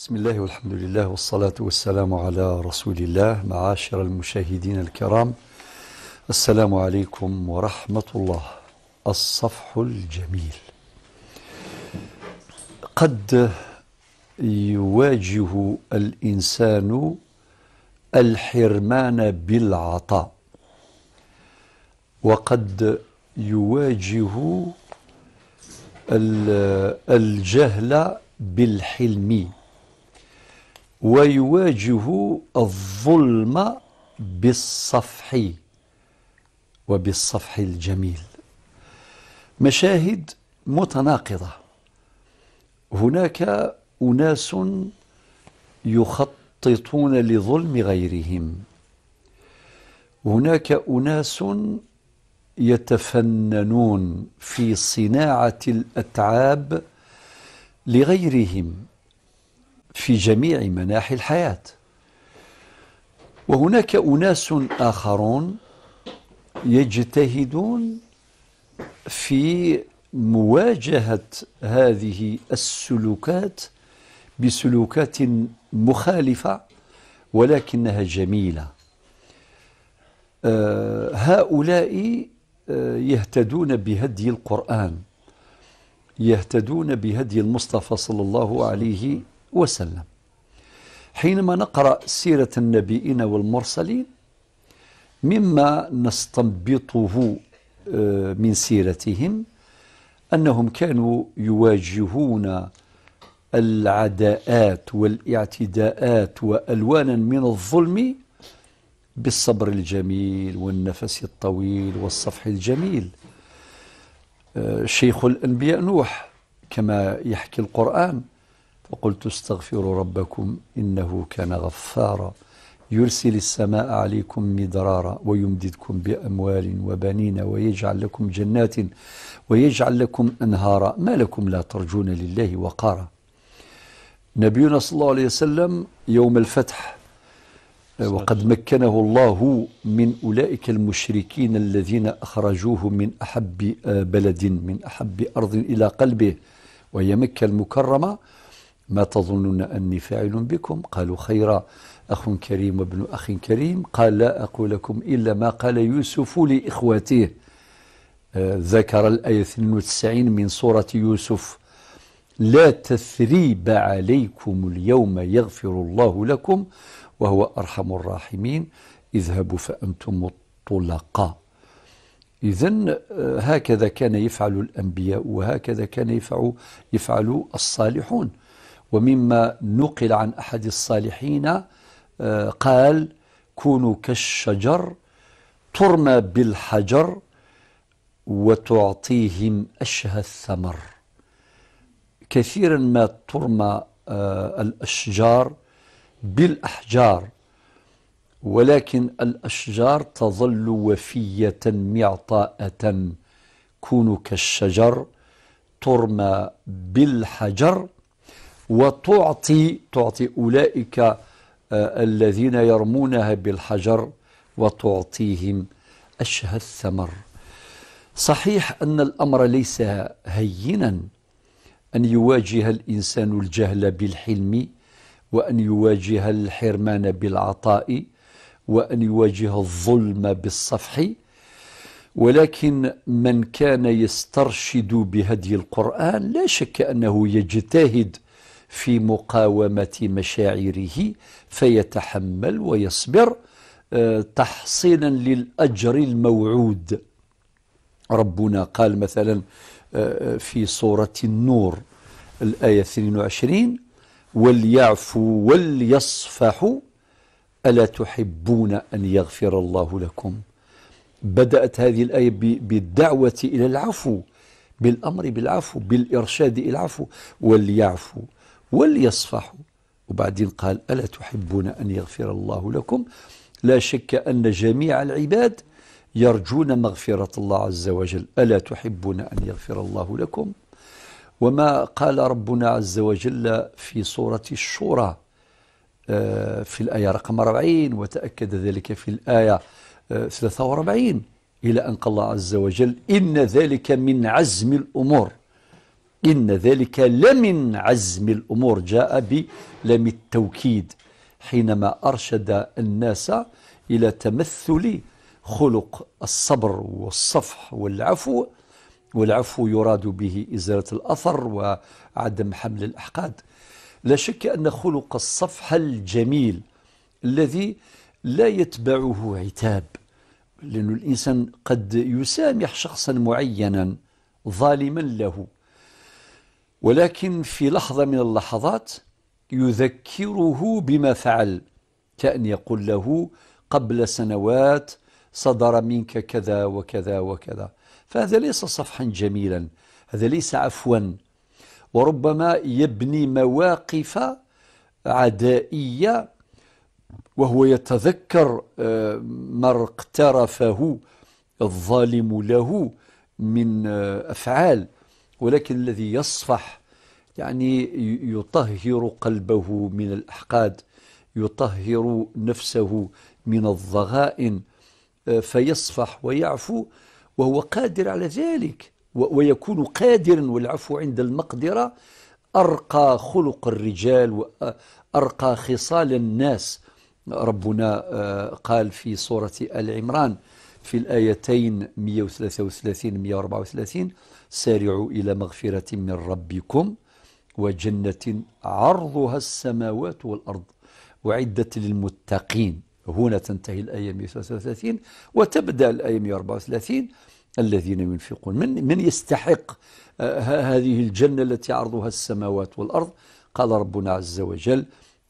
بسم الله والحمد لله والصلاة والسلام على رسول الله معاشر المشاهدين الكرام السلام عليكم ورحمة الله الصفح الجميل قد يواجه الإنسان الحرمان بالعطاء وقد يواجه الجهل بالحلم ويواجه الظلم بالصفح وبالصفح الجميل مشاهد متناقضة هناك أناس يخططون لظلم غيرهم هناك أناس يتفننون في صناعة الأتعاب لغيرهم في جميع مناحي الحياة وهناك أناس آخرون يجتهدون في مواجهة هذه السلوكات بسلوكات مخالفة ولكنها جميلة آه، هؤلاء آه، يهتدون بهدي القرآن يهتدون بهدي المصطفى صلى الله عليه وسلم حينما نقرأ سيرة النبيين والمرسلين مما نستنبطه آه، من سيرتهم أنهم كانوا يواجهون العداءات والاعتداءات وألوانا من الظلم بالصبر الجميل والنفس الطويل والصفح الجميل آه، شيخ الأنبياء نوح كما يحكي القرآن وقلت استغفروا ربكم إنه كان غفارا يرسل السماء عليكم مدرارا ويمددكم بأموال وبنين ويجعل لكم جنات ويجعل لكم أنهارا ما لكم لا ترجون لله وقارا نبينا صلى الله عليه وسلم يوم الفتح وقد مكنه الله من أولئك المشركين الذين أخرجوه من أحب بلد من أحب أرض إلى قلبه وهي مكة المكرمة ما تظنون أني فاعل بكم قالوا خيرا أخ كريم وابن أخ كريم قال لا أقول لكم إلا ما قال يوسف لإخوته آه، ذكر الآية 92 من سورة يوسف لا تثريب عليكم اليوم يغفر الله لكم وهو أرحم الراحمين اذهبوا فأنتم الطلقاء إذا آه، هكذا كان يفعل الأنبياء وهكذا كان يفعل, يفعل الصالحون ومما نقل عن أحد الصالحين آه، قال كونوا كالشجر ترمى بالحجر وتعطيهم أشهى الثمر كثيرا ما ترمى آه، الأشجار بالأحجار ولكن الأشجار تظل وفية معطاءة كونوا كالشجر ترمى بالحجر وتعطي تعطي أولئك آه، الذين يرمونها بالحجر وتعطيهم أشهى الثمر صحيح أن الأمر ليس هينا أن يواجه الإنسان الجهل بالحلم وأن يواجه الحرمان بالعطاء وأن يواجه الظلم بالصفح ولكن من كان يسترشد بهدي القرآن لا شك أنه يجتهد في مقاومة مشاعره فيتحمل ويصبر آه، تحصينا للأجر الموعود ربنا قال مثلا آه، آه، في سورة النور الآية 22 وليعفوا وليصفحوا ألا تحبون أن يغفر الله لكم بدأت هذه الآية بالدعوة إلى العفو بالأمر بالعفو بالإرشاد إلى العفو وليعفوا وليصفحوا وبعدين قال ألا تحبون أن يغفر الله لكم لا شك أن جميع العباد يرجون مغفرة الله عز وجل ألا تحبون أن يغفر الله لكم وما قال ربنا عز وجل في سورة الشورى آه، في الآية رقم 40 وتأكد ذلك في الآية 43 آه، إلى أن قال الله عز وجل إن ذلك من عزم الأمور إن ذلك لمن عزم الأمور جاء بلم التوكيد حينما أرشد الناس إلى تمثل خلق الصبر والصفح والعفو والعفو يراد به إزالة الأثر وعدم حمل الأحقاد لا شك أن خلق الصفح الجميل الذي لا يتبعه عتاب لأن الإنسان قد يسامح شخصا معينا ظالما له ولكن في لحظة من اللحظات يذكره بما فعل كأن يقول له قبل سنوات صدر منك كذا وكذا وكذا فهذا ليس صفحا جميلا هذا ليس عفوا وربما يبني مواقف عدائية وهو يتذكر آه، ما اقترفه الظالم له من آه، أفعال ولكن الذي يصفح يعني يطهر قلبه من الأحقاد يطهر نفسه من الضغائن آه، فيصفح ويعفو وهو قادر على ذلك ويكون قادرا والعفو عند المقدرة أرقى خلق الرجال وأرقى آه، خصال الناس ربنا آه، قال في سورة آل عمران في الآيتين 133 134 سارعوا إلى مغفرة من ربكم وجنة عرضها السماوات والأرض وعدت للمتقين هنا تنتهي الآية 133 وتبدأ الآية 134 الذين ينفقون من من يستحق آه، هذه الجنة التي عرضها السماوات والأرض قال ربنا عز وجل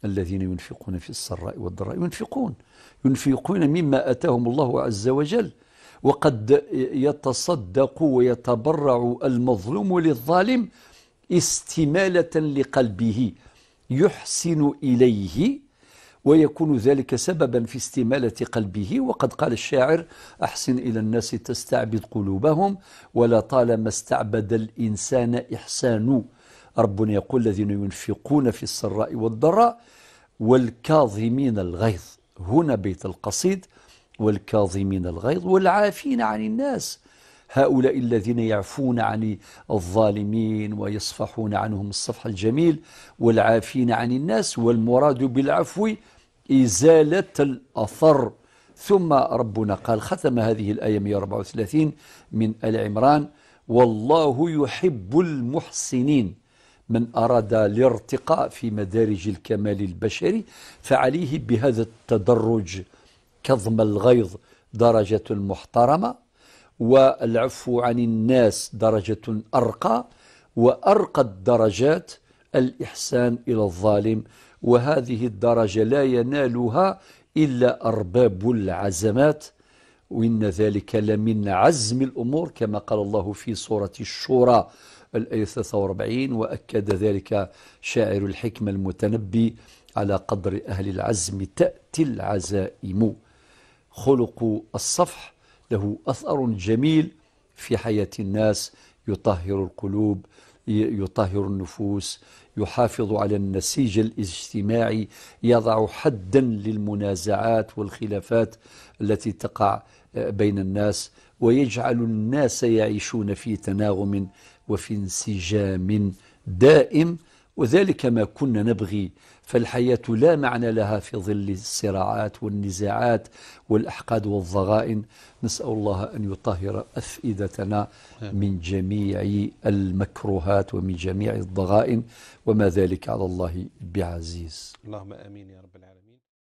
الذين ينفقون في السراء والضراء ينفقون ينفقون مما أتاهم الله عز وجل وقد يتصدق ويتبرع المظلوم للظالم استمالة لقلبه يحسن إليه ويكون ذلك سببا في استمالة قلبه وقد قال الشاعر أحسن إلى الناس تستعبد قلوبهم ولا طالما استعبد الإنسان إحسان ربنا يقول الذين ينفقون في السراء والضراء والكاظمين الغيظ هنا بيت القصيد والكاظمين الغيظ والعافين عن الناس هؤلاء الذين يعفون عن الظالمين ويصفحون عنهم الصفح الجميل والعافين عن الناس والمراد بالعفو إزالة الأثر ثم ربنا قال ختم هذه الآية 134 من آل عمران والله يحب المحسنين من أراد الارتقاء في مدارج الكمال البشري فعليه بهذا التدرج كظم الغيظ درجة محترمة والعفو عن الناس درجة أرقى وأرقى الدرجات الإحسان إلى الظالم وهذه الدرجة لا ينالها إلا أرباب العزمات وإن ذلك لمن عزم الأمور كما قال الله في سورة الشورى الآية 43 وأكد ذلك شاعر الحكمة المتنبي على قدر أهل العزم تأتي العزائم خلق الصفح له أثر جميل في حياة الناس يطهر القلوب يطهر النفوس يحافظ على النسيج الاجتماعي يضع حدا للمنازعات والخلافات التي تقع بين الناس ويجعل الناس يعيشون في تناغم وفي انسجام دائم وذلك ما كنا نبغي فالحياة لا معنى لها في ظل الصراعات والنزاعات والأحقاد والضغائن نسأل الله أن يطهر أفئدتنا من جميع المكروهات ومن جميع الضغائن وما ذلك على الله بعزيز اللهم آمين يا رب العالمين